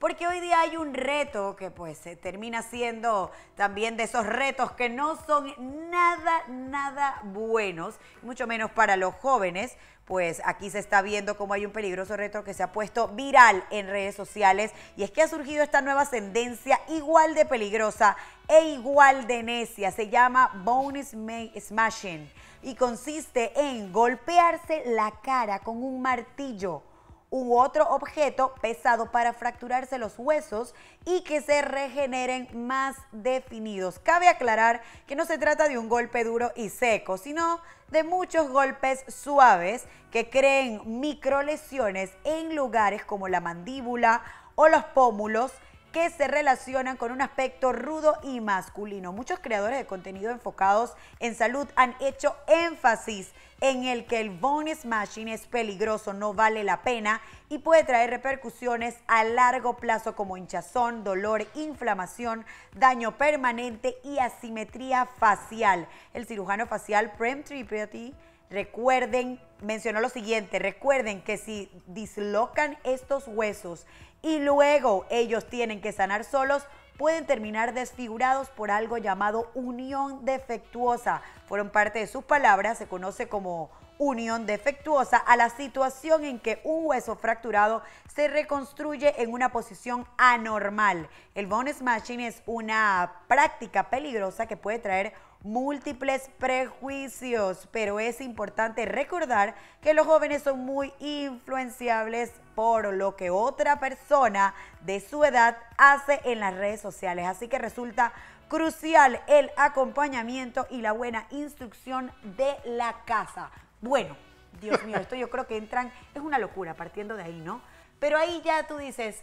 porque hoy día hay un reto que pues se termina siendo también de esos retos que no son nada, nada buenos, mucho menos para los jóvenes, pues aquí se está viendo como hay un peligroso reto que se ha puesto viral en redes sociales y es que ha surgido esta nueva tendencia igual de peligrosa e igual de necia. Se llama Bone Smashing y consiste en golpearse la cara con un martillo u otro objeto pesado para fracturarse los huesos y que se regeneren más definidos. Cabe aclarar que no se trata de un golpe duro y seco, sino de muchos golpes suaves que creen microlesiones en lugares como la mandíbula o los pómulos, que se relacionan con un aspecto rudo y masculino. Muchos creadores de contenido enfocados en salud han hecho énfasis en el que el bone smashing es peligroso, no vale la pena y puede traer repercusiones a largo plazo como hinchazón, dolor, inflamación, daño permanente y asimetría facial. El cirujano facial Prem Tripati... Recuerden, mencionó lo siguiente, recuerden que si dislocan estos huesos y luego ellos tienen que sanar solos, pueden terminar desfigurados por algo llamado unión defectuosa. Fueron parte de sus palabras, se conoce como unión defectuosa a la situación en que un hueso fracturado se reconstruye en una posición anormal. El bone smashing es una práctica peligrosa que puede traer múltiples prejuicios, pero es importante recordar que los jóvenes son muy influenciables por lo que otra persona de su edad hace en las redes sociales. Así que resulta crucial el acompañamiento y la buena instrucción de la casa. Bueno, Dios mío, esto yo creo que entran, es una locura partiendo de ahí, ¿no? Pero ahí ya tú dices,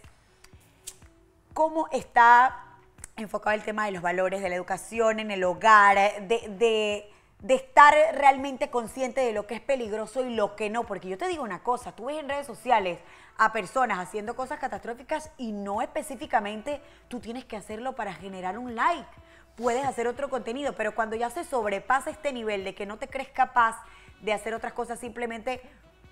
¿cómo está enfocado el tema de los valores, de la educación en el hogar, de, de, estar realmente consciente de lo que es peligroso y lo que no. Porque yo te digo una cosa, tú ves en redes sociales a personas haciendo cosas catastróficas y no específicamente tú tienes que hacerlo para generar un like. Puedes hacer otro contenido, pero cuando ya se sobrepasa este nivel de que no te crees capaz de hacer otras cosas simplemente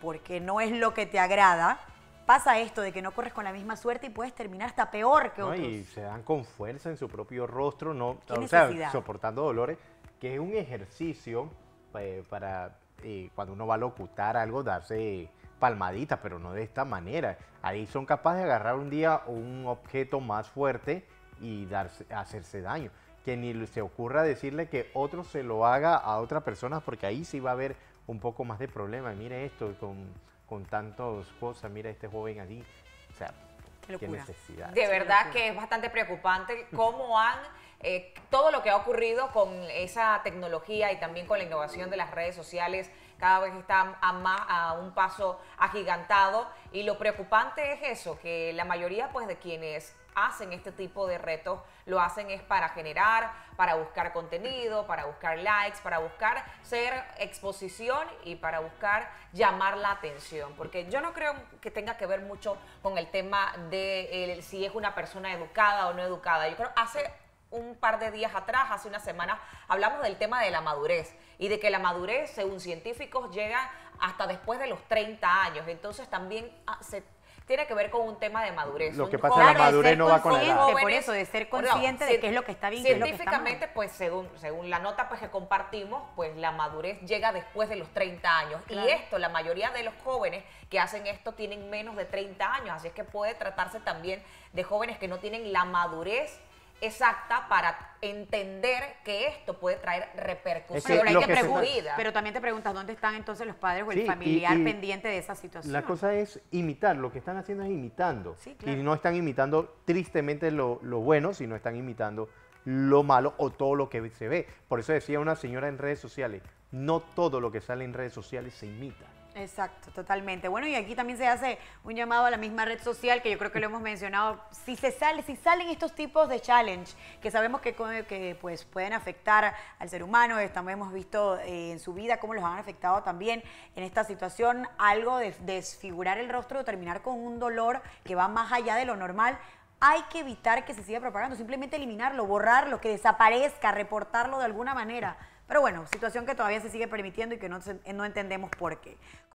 porque no es lo que te agrada, pasa esto de que no corres con la misma suerte y puedes terminar hasta peor que otros. Y se dan con fuerza en su propio rostro, no, o soportando dolores, que es un ejercicio eh, para eh, cuando uno va a locutar algo, darse palmaditas, pero no de esta manera. Ahí son capaces de agarrar un día un objeto más fuerte y darse, hacerse daño. Que ni se ocurra decirle que otro se lo haga a otra persona, porque ahí sí va a haber un poco más de problema. mire esto, con con tantos cosas, mira este joven allí, o sea, qué necesidad. De verdad que es bastante preocupante cómo han eh, todo lo que ha ocurrido con esa tecnología y también con la innovación de las redes sociales cada vez está a, más, a un paso agigantado y lo preocupante es eso, que la mayoría pues de quienes hacen este tipo de retos lo hacen es para generar, para buscar contenido, para buscar likes, para buscar ser exposición y para buscar llamar la atención. Porque yo no creo que tenga que ver mucho con el tema de si es una persona educada o no educada. Yo creo hace un par de días atrás, hace una semana, hablamos del tema de la madurez y de que la madurez, según científicos, llega hasta después de los 30 años. Entonces también ah, tiene que ver con un tema de madurez. Lo que pasa es que la madurez no va con la Por eso, de ser consciente de qué es lo que está bien. Científicamente, pues según, según la nota pues, que compartimos, pues la madurez llega después de los 30 años. Y esto, la mayoría de los jóvenes que hacen esto tienen menos de 30 años, así es que puede tratarse también de jóvenes que no tienen la madurez exacta para entender que esto puede traer repercusiones. pero, también te preguntas dónde están entonces los padres o el familiar pendiente de esa situación. La cosa es imitar, lo que están haciendo es imitando. Y no están imitando tristemente lo, lo bueno, sino están imitando lo malo o todo lo que se ve. Por eso decía una señora en redes sociales, no todo lo que sale en redes sociales se imita. Exacto, totalmente. Bueno, y aquí también se hace un llamado a la misma red social, que yo creo que lo hemos mencionado. Si se sale, si salen estos tipos de challenge, que sabemos que, que pues, pueden afectar al ser humano, Estamos hemos visto eh, en su vida cómo los han afectado también en esta situación, algo de desfigurar el rostro, terminar con un dolor que va más allá de lo normal hay que evitar que se siga propagando, simplemente eliminarlo, borrarlo, que desaparezca, reportarlo de alguna manera. Pero bueno, situación que todavía se sigue permitiendo y que no, entendemos por qué.